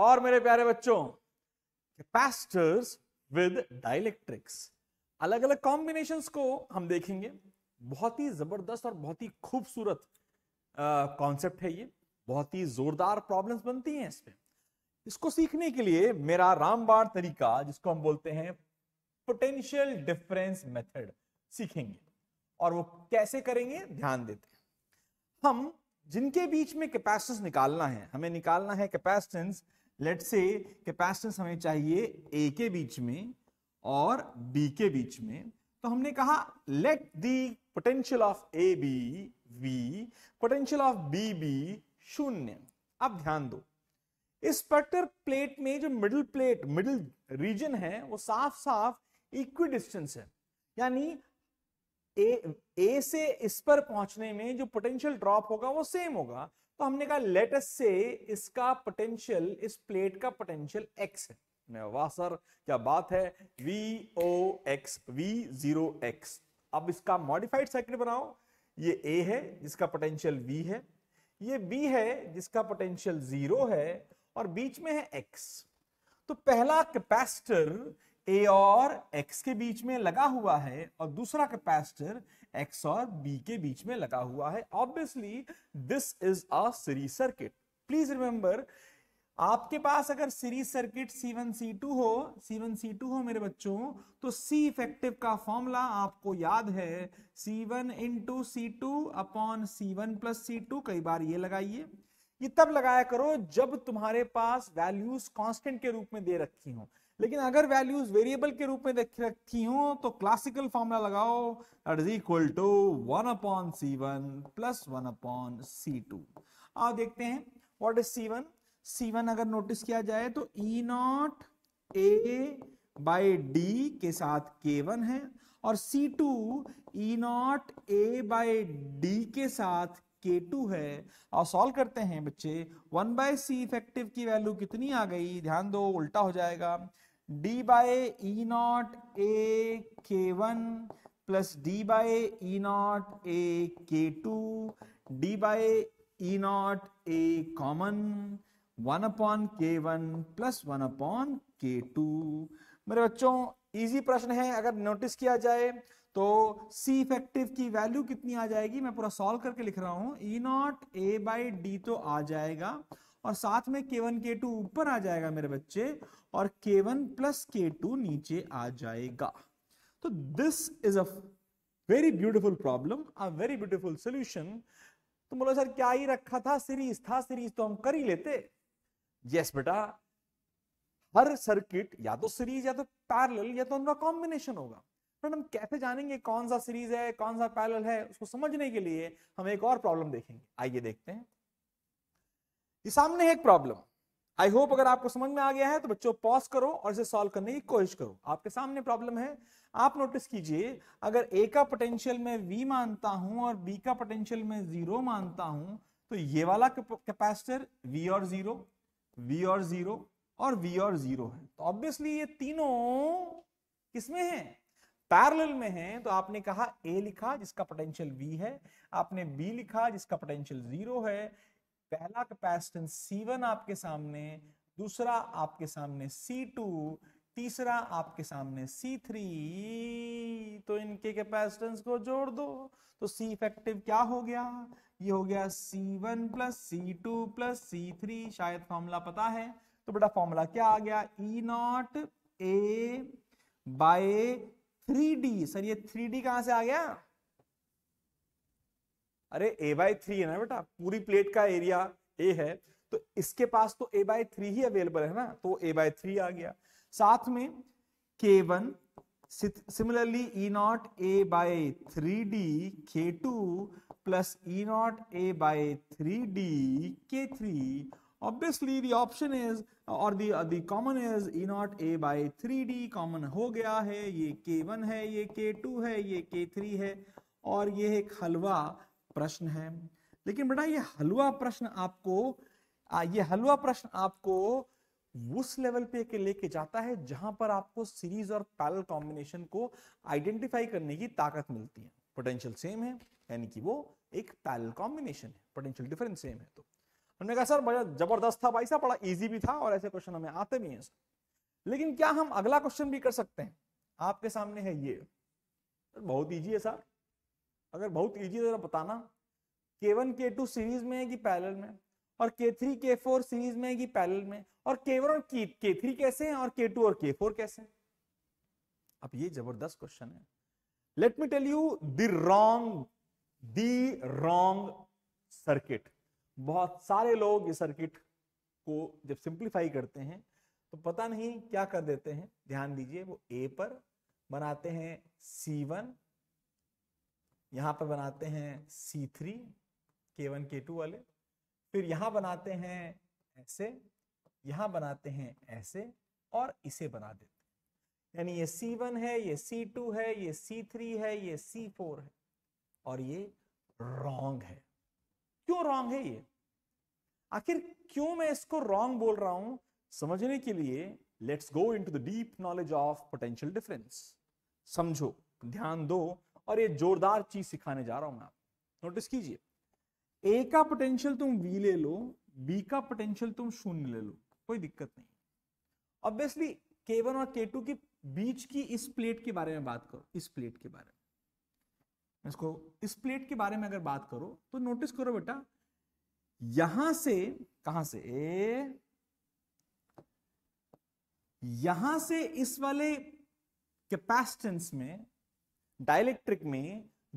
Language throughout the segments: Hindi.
और मेरे प्यारे बच्चों कैपेसिटर्स विद डाइलेक्ट्रिक्स अलग अलग कॉम्बिनेशन को हम देखेंगे बहुत ही जबरदस्त और बहुत ही खूबसूरत कॉन्सेप्ट है ये बहुत ही जोरदार प्रॉब्लम्स बनती हैं पे। इसको सीखने के लिए मेरा रामबाण तरीका जिसको हम बोलते हैं पोटेंशियल डिफरेंस मेथड सीखेंगे और वो कैसे करेंगे ध्यान देते हैं हम जिनके बीच में कैपेसिटेंस निकालना है हमें निकालना है कैपेसिटेंस लेट से कैपेसिटेंस हमें चाहिए ए के बीच में और बी के बीच में तो हमने कहा let the potential of A B V potential of B B शून्य अब ध्यान दो इस पर्टिकुलर प्लेट में जो मिडिल प्लेट मिडिल रीजन है वो साफ साफ इक्वी डिस्टेंस है यानी ए ए से इस पर पहुंचने में जो पोटेंशियल ड्रॉप होगा वो सेम होगा तो हमने कहा लेट अस से इसका पोटेंशियल इस प्लेट का पोटेंशियल एक्स है वाह सर क्या बात है V O X V zero X अब इसका मॉडिफाइड सर्किट बनाओ ये ए है जिसका पोटेंशियल वी है ये बी है जिसका पोटेंशियल जीरो है और बीच में है एक्स तो पहला कैपेसिटर ए और एक्स के बीच में लगा हुआ है और दूसरा कैपेसिटर एक्स और बी के बीच में लगा हुआ है obviously this is a series circuit please remember आपके पास अगर सीरीज सर्किट C1 C2 हो C1 C2 हो मेरे बच्चों तो C इफेक्टिव का फॉर्मूला आपको याद है C1 into C two upon C one plus C two कई बार ये लगाइए ये तब लगाया करो जब तुम्हारे पास वैल्यूज कांस्टेंट के रूप में दे रखी हो लेकिन अगर वैल्यूज वेरिएबल के रूप में देख रखी हो तो क्लासिकल फॉर्मूला लगाओ that is equal to one upon C one plus one upon C two आप देखते हैं what is C one C one अगर नोटिस किया जाए तो E not A by D के साथ के वन है और C two E not A by D के साथ के टू है और सॉल्व करते हैं बच्चे वन बाय सी इफेक्टिव की वैल्यू कितनी आ गई ध्यान दो उल्टा हो जाएगा D by not A K one plus D by not A K two D by not A common one upon K one plus one upon K two मेरे बच्चों इजी प्रश्न है अगर नोटिस किया जाए तो C इफेक्टिव की वैल्यू कितनी आ जाएगी मैं पूरा सॉल्व करके लिख रहा हूं E not A by D तो आ जाएगा और साथ में के वन के टू ऊपर आ जाएगा मेरे बच्चे और के वन प्लस के टू नीचे आ जाएगा तो this is a very beautiful problem a very beautiful solution तो बोला सर क्या ही रखा था सीरीज था सीरीज तो हम कर ही लेते यस बेटा हर सर्किट या तो सीरीज या तो पैरेलल या तो उनका कॉम्बिनेशन होगा फ्रेंड हम कैसे जानेंगे कौन सा सीरीज है कौन सा पैरेलल है उसको समझने के लिए हम एक और प्रॉब्लम देखेंगे आइए देखते हैं ये सामने है एक प्रॉब्लम आई होप अगर आपको समझ में आ गया है तो बच्चों पॉज करो और इसे सॉल्व करने की कोशिश करो आपके सामने प्रॉब्लम है आप नोटिस कीजिए अगर ए का पोटेंशियल में वी मानता हूं और बी का पोटेंशियल में जीरो मानता हूं तो ये वाला कैपेसिटर वी और जीरो वी और जीरो और वी और जीरो है तो ऑब्वियसली ये तीनों किसमें है पैरेलल में है तो आपने कहा ए लिखा जिसका पोटेंशियल वी है आपने बी लिखा जिसका पोटेंशियल जीरो है पहला कैपेसिटेंस C1 आपके सामने दूसरा आपके सामने C2 तीसरा आपके सामने C3 तो इनके कैपेसिटेंस को जोड़ दो तो C इफेक्टिव क्या हो गया ये हो गया C1 one plus C two plus C three शायद फॉर्मूला पता है तो बेटा फॉर्मूला क्या आ गया E नॉट A बाय थ्री सर ये थ्री डी कहां से आ गया अरे ए बाई थ्री है ना बेटा पूरी प्लेट का एरिया ए है तो इसके पास तो ए बाई थ्री ही अवेलेबल है ना तो ए बाई थ्री आ गया साथ में K one similarly E not A by three D K two plus E not A by three D K three obviously the option is और the common is E not A a three D common हो गया है ये के वन है ये टू है ये थ्री है और ये एक हलवा प्रश्न है लेकिन बेटा ये हलवा प्रश्न आपको आ, ये हलवा प्रश्न आपको उस लेवल पे के लेके जाता है जहां पर आपको सीरीज और पैरल कॉम्बिनेशन को आइडेंटिफाई करने की ताकत मिलती है पोटेंशियल सेम है यानी कि वो एक पैरल कॉम्बिनेशन है पोटेंशियल डिफरेंस सेम है तो हमने कहा सर बड़ा जबरदस्त था भाई साहब बड़ा इजी भी था और ऐसे क्वेश्चन हमें आते भी हैं सर लेकिन क्या हम अगला क्वेश्चन भी कर सकते हैं आपके सामने है ये बहुत ईजी है सर अगर बहुत ईजी जरा बताना के वन के टू सीरीज में है कि पैरेलल में और के थ्री के फोर सीरीज में है कि पैरेलल में और के वन और के थ्री कैसे हैं और के टू और के फोर कैसे हैं अब ये जबरदस्त क्वेश्चन है let me tell you the wrong the wrong circuit बहुत सारे लोग ये सर्किट को जब सिंप्लीफाई करते हैं तो पता नहीं क्या कर देते हैं ध्यान दीजिए वो ए पर बनाते हैं सी वन यहाँ पर बनाते हैं C three K one K two वाले फिर यहाँ बनाते हैं ऐसे यहाँ बनाते हैं ऐसे और इसे बना देते हैं यानी ये सी है ये C2 है ये C3 है ये C4 फोर है और ये रॉन्ग है क्यों रॉन्ग है ये आखिर क्यों मैं इसको रॉन्ग बोल रहा हूं समझने के लिए let's go into the deep knowledge of potential difference समझो ध्यान दो और ये जोरदार चीज सिखाने जा रहा हूं मैं आप नोटिस कीजिए ए का पोटेंशियल तुम वी ले लो बी का पोटेंशियल तुम शून्य ले लो कोई दिक्कत नहीं ऑब्वियसली के वन और के टू के बीच की इस प्लेट के बारे में बात करो इस प्लेट के बारे में इसको इस प्लेट के बारे में अगर बात करो तो नोटिस करो बेटा यहां से कहां से ए यहां से इस वाले कैपेसिटेंस में डायलेक्ट्रिक में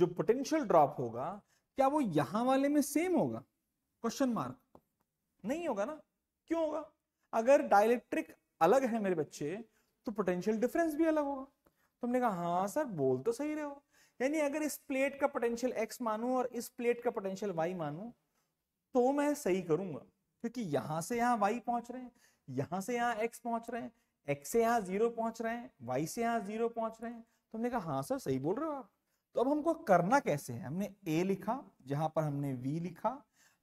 जो पोटेंशियल ड्रॉप होगा क्या वो यहां वाले में सेम होगा क्वेश्चन मार्क नहीं होगा ना क्यों होगा अगर डायलेक्ट्रिक अलग है मेरे बच्चे तो पोटेंशियल डिफरेंस भी अलग होगा तुमने कहा हाँ सर बोल तो सही रहे हो यानी अगर इस प्लेट का पोटेंशियल एक्स मानू और इस प्लेट का पोटेंशियल वाई मानू तो मैं सही करूंगा क्योंकि यहां से यहां वाई पहुंच रहे हैं यहां से यहां एक्स पहुंच रहे हैं एक्स से यहां जीरो पहुंच रहे हैं वाई से यहां जीरो पहुंच रहे हैं हमने कहा हाँ सर सही बोल रहे हो आप तो अब हमको करना कैसे है हमने ए लिखा जहां पर हमने वी लिखा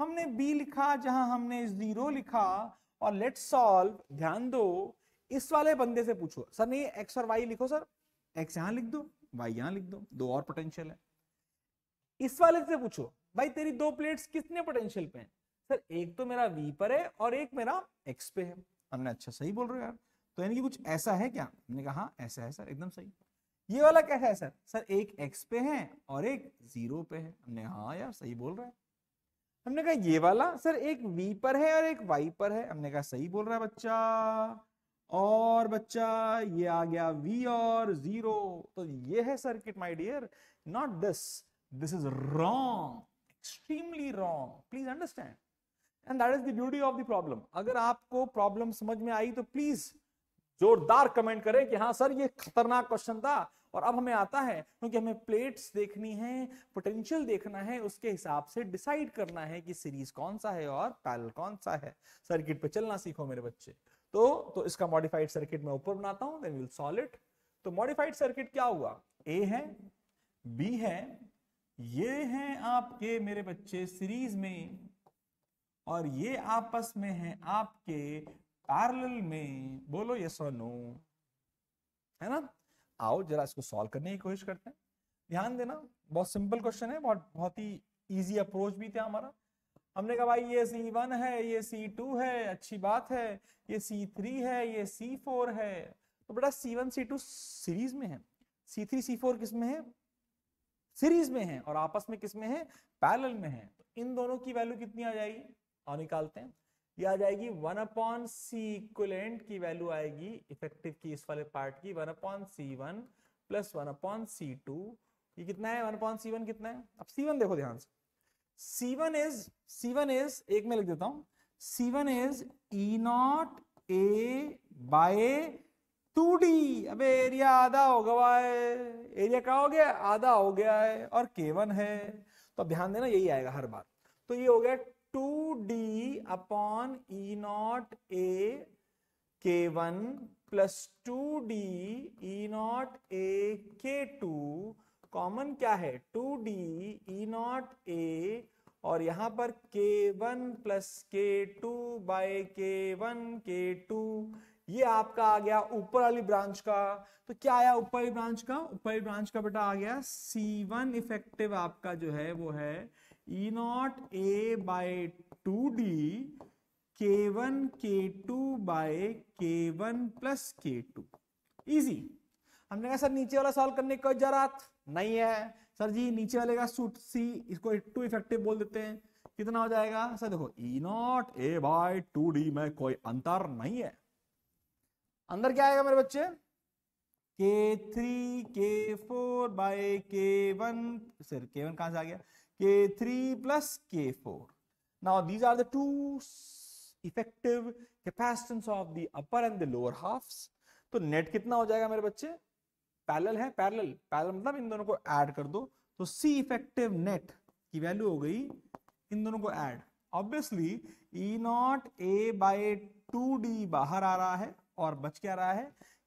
हमने बी लिखा जहां हमने जीरो लिखा और लेट सॉल्व ध्यान दो इस वाले बंदे से पूछो सर नहीं एक्स और वाई लिखो सर एक्स यहां लिख दो वाई यहां लिख दो दो और पोटेंशियल है इस वाले से पूछो भाई तेरी दो प्लेट्स कितने पोटेंशियल पे हैं सर एक तो मेरा वी पर है और एक मेरा एक्स पे है हमने अच्छा सही बोल रहे हो यार तो यानी कि कुछ ऐसा है क्या हमने कहा हाँ, ऐसा है सर एकदम सही ये वाला कैसा है सर सर एक एक्स पे है और एक जीरो पे है हमने हाँ यार सही बोल रहा है हमने कहा ये वाला सर एक वी पर है और एक वाई पर है हमने कहा सही बोल रहा है बच्चा और बच्चा ये आ गया वी और जीरो तो ये है circuit my dear not this this is wrong extremely wrong please understand and that is the beauty of the problem अगर आपको प्रॉब्लम समझ में आई तो प्लीज जोरदार कमेंट करें कि हाँ सर ये खतरनाक क्वेश्चन था और अब हमें आता है क्योंकि हमें प्लेट्स देखनी है पोटेंशियल देखना है उसके हिसाब से डिसाइड करना है कि सीरीज कौन सा है और पैल कौन सा है सर्किट पे चलना सीखो मेरे बच्चे तो तो इसका मॉडिफाइड सर्किट मैं ऊपर बनाता हूं सॉलिड तो मॉडिफाइड सर्किट क्या हुआ ए है बी है ये हैं आपके मेरे बच्चे सीरीज में और ये आपस में है आपके पैरल में बोलो यस और नो है ना आओ जरा इसको सॉल्व करने की कोशिश करते हैं ध्यान देना बहुत सिंपल क्वेश्चन है बहुत बहुत ही इजी अप्रोच भी था हमारा हमने कहा भाई ये सी वन है ये सी टू है अच्छी बात है ये सी थ्री है ये सी फोर है तो बेटा C one C two series में है सी थ्री सी फोर किस में है सीरीज में है और आपस में किस में है पैरेलल में है तो इन दोनों की वैल्यू कितनी आ जाएगी और निकालते हैं ये आ जाएगी वन अपॉन सी इक्वलेंट की वैल्यू आएगी इफेक्टिव की इस वाले पार्ट की one upon C one plus one upon C two ये कितना है वन अपॉन सी वन कितना है अब सी वन देखो ध्यान से C one is C one is एक में लिख देता हूं C one is E not A by two D अब एरिया आधा हो गया है एरिया क्या हो गया आधा हो गया है और के वन है तो ध्यान देना यही आएगा हर बार तो ये हो गया two D upon E not A K one plus two D E not A K two common क्या है two D E not A और यहां पर K one plus K two by K one K two ये आपका आ गया ऊपर वाली ब्रांच का तो क्या आया ऊपर वाली ब्रांच का ऊपर वाली ब्रांच का बेटा आ गया सी वन इफेक्टिव आपका जो है वो है E not A by two D K one K two by K one plus K two easy हमने कहा सर नीचे वाला सॉल्व करने की जरूरत नहीं है सर जी नीचे वाले का सूट सी इसको टू इफेक्टिव बोल देते हैं कितना हो जाएगा सर देखो E not A by two D में कोई अंतर नहीं है अंदर क्या आएगा मेरे बच्चे के three K four by K one sir K one कहां से आ गया K3 plus K4. Now these are the two effective capacitance of the upper and the lower halves. तो नेट कितना हो जाएगा मेरे बच्चे पैरेलल है पैरेलल पैरेलल मतलब इन दोनों को ऐड कर दो तो सी इफेक्टिव नेट की वैल्यू हो गई इन दोनों को add obviously E not A by two D बाहर आ रहा है और बच क्या रहा है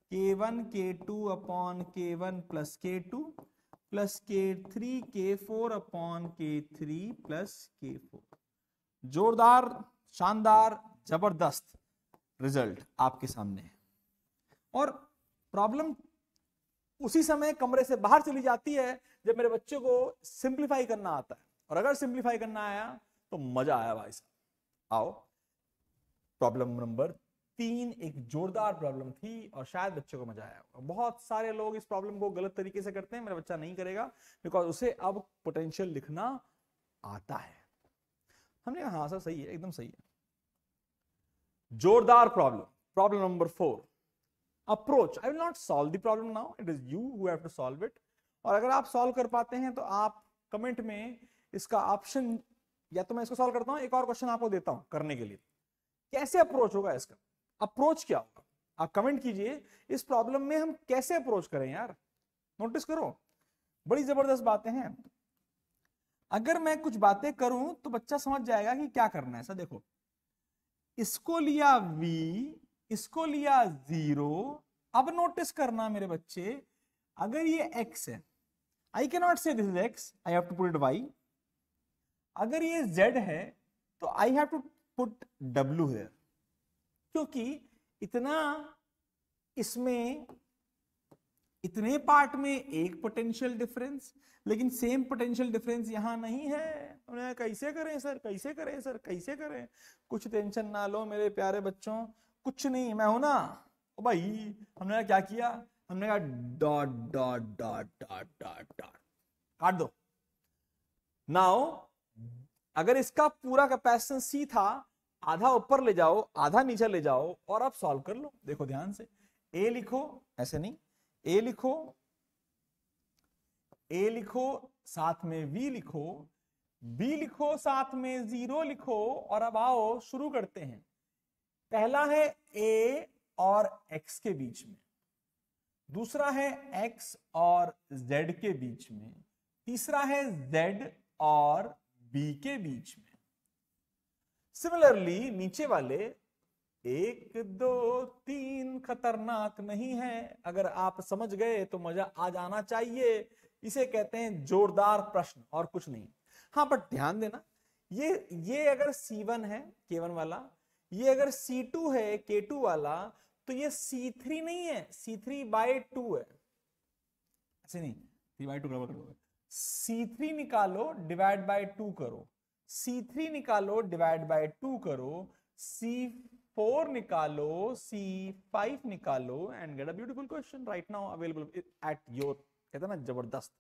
K one K two upon K one plus K two plus K three K four upon K three plus K four जोरदार शानदार जबरदस्त रिजल्ट आपके सामने है और प्रॉब्लम उसी समय कमरे से बाहर चली जाती है जब मेरे बच्चे को सिंप्लीफाई करना आता है और अगर सिंप्लीफाई करना आया तो मजा आया भाई साहब आओ प्रॉब्लम नंबर तीन एक जोरदार प्रॉब्लम थी और शायद बच्चे को मजा आया होगा बहुत सारे लोग इस प्रॉब्लम को गलत तरीके से करते हैं मेरा बच्चा नहीं करेगा बिकॉज उसे अब पोटेंशियल लिखना आता है हमने कहा हाँ सर सही है एकदम सही है जोरदार problem problem number four approach I will not solve the problem now it is you who have to solve it और अगर आप सॉल्व कर पाते हैं तो आप कमेंट में इसका ऑप्शन या तो मैं इसको सॉल्व करता हूं एक और क्वेश्चन आपको देता हूं करने के लिए कैसे अप्रोच होगा इसका अप्रोच क्या होगा आप कमेंट कीजिए इस प्रॉब्लम में हम कैसे अप्रोच करें यार नोटिस करो बड़ी जबरदस्त बातें हैं अगर मैं कुछ बातें करूं तो बच्चा समझ जाएगा कि क्या करना है ऐसा देखो इसको लिया v इसको लिया जीरो अब नोटिस करना मेरे बच्चे अगर ये x है आई के नॉट से this is X I have to put it y अगर ये z है तो I have to put w here क्योंकि इतना इसमें इतने पार्ट में एक पोटेंशियल डिफरेंस लेकिन सेम पोटेंशियल डिफरेंस यहां नहीं है उन्हें कैसे करें सर कैसे करें सर कैसे करें कुछ टेंशन ना लो मेरे प्यारे बच्चों कुछ नहीं मैं हूं ना भाई हमने क्या किया हमने कहा dot dot dot dot dot dot काट दो नाउ अगर इसका पूरा कैपेसिटेंस सी था आधा ऊपर ले जाओ आधा नीचे ले जाओ और आप सॉल्व कर लो देखो ध्यान से ए लिखो ऐसे नहीं ए लिखो ए लिखो साथ में वी लिखो बी लिखो साथ में जीरो लिखो और अब आओ शुरू करते हैं पहला है ए और एक्स के बीच में दूसरा है एक्स और जेड के बीच में तीसरा है जेड और बी के बीच में सिमिलरली नीचे वाले एक दो तीन खतरनाक नहीं है अगर आप समझ गए तो मजा आ जाना चाहिए इसे कहते हैं जोरदार प्रश्न और कुछ नहीं हाँ बट ध्यान देना ये ये अगर C1 है K1 वाला ये अगर C2 है K2 वाला तो ये C3 नहीं है C3 बाय टू है ऐसे नहीं थ्री बाय टू बराबर C3 निकालो डिवाइड बाय टू करो C3 निकालो डिवाइड बाय टू करो C4 निकालो C5 निकालो and get a beautiful question right now available at your कहते ना जबरदस्त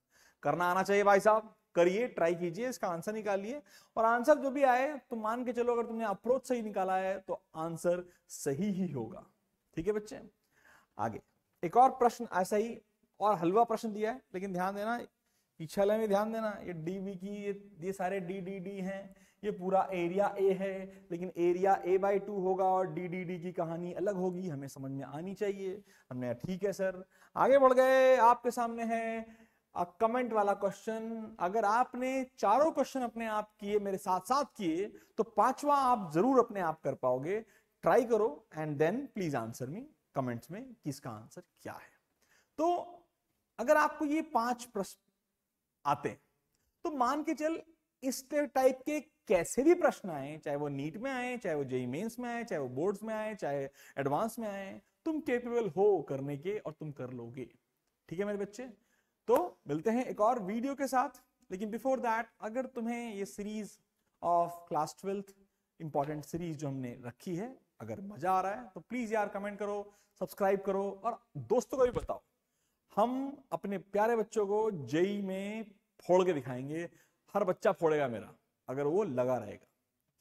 करना आना चाहिए भाई साहब करिए ट्राई कीजिए इसका आंसर निकालिए और आंसर जो भी आए तो मान के चलो अगर तुमने अप्रोच सही निकाला है तो आंसर सही ही होगा ठीक है बच्चे आगे एक और प्रश्न ऐसा ही और हलवा प्रश्न दिया है लेकिन ध्यान देना पीछालय में ध्यान देना ये डी बी की ये ये सारे डी डी डी हैं ये पूरा एरिया ए है लेकिन एरिया ए बाई टू होगा और डी डी डी की कहानी अलग होगी हमें समझ में आनी चाहिए हमने ठीक है सर आगे बढ़ गए आपके सामने है कमेंट वाला क्वेश्चन अगर आपने चारों क्वेश्चन अपने आप किए मेरे साथ साथ किए तो पांचवा आप जरूर अपने आप कर पाओगे ट्राई करो and then please answer me comments में किसका आंसर क्या है तो अगर आपको ये पांच प्रश्न आते हैं तो मान के चल इस टाइप के कैसे भी प्रश्न आए चाहे वो नीट में आए चाहे वो जेई मेन्स में आए चाहे वो बोर्ड्स में आए चाहे एडवांस में आए तुम केपेबल हो करने के और तुम कर लोगे ठीक है मेरे बच्चे तो मिलते हैं एक और वीडियो के साथ लेकिन बिफोर दैट अगर तुम्हें ये series of class twelfth important series जो हमने रखी है अगर मजा आ रहा है तो प्लीज यार कमेंट करो सब्सक्राइब करो और दोस्तों को भी बताओ हम अपने प्यारे बच्चों को जेई में फोड़ के दिखाएंगे हर बच्चा फोड़ेगा मेरा अगर वो लगा रहेगा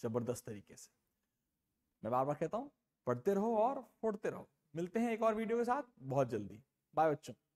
जबरदस्त तरीके से मैं बार बार कहता हूँ पढ़ते रहो और फोड़ते रहो मिलते हैं एक और वीडियो के साथ बहुत जल्दी बाय बच्चों